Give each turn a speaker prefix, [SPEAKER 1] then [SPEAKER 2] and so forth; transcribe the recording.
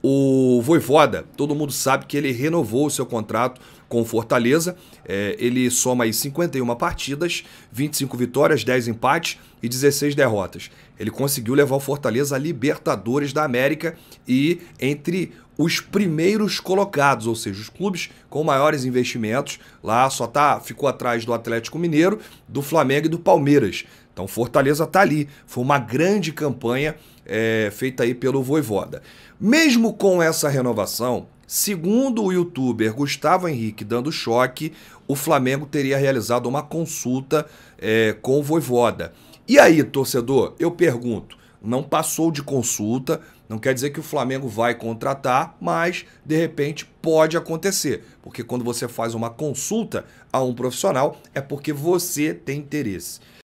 [SPEAKER 1] O Voivoda, todo mundo sabe que ele renovou o seu contrato com Fortaleza. É, ele soma aí 51 partidas, 25 vitórias, 10 empates, e 16 derrotas. Ele conseguiu levar o Fortaleza a Libertadores da América e entre os primeiros colocados, ou seja, os clubes com maiores investimentos, lá só tá ficou atrás do Atlético Mineiro, do Flamengo e do Palmeiras. Então Fortaleza tá ali. Foi uma grande campanha é, feita aí pelo Voivoda. Mesmo com essa renovação, segundo o youtuber Gustavo Henrique dando choque, o Flamengo teria realizado uma consulta é, com o Voivoda. E aí, torcedor, eu pergunto, não passou de consulta, não quer dizer que o Flamengo vai contratar, mas de repente pode acontecer, porque quando você faz uma consulta a um profissional é porque você tem interesse.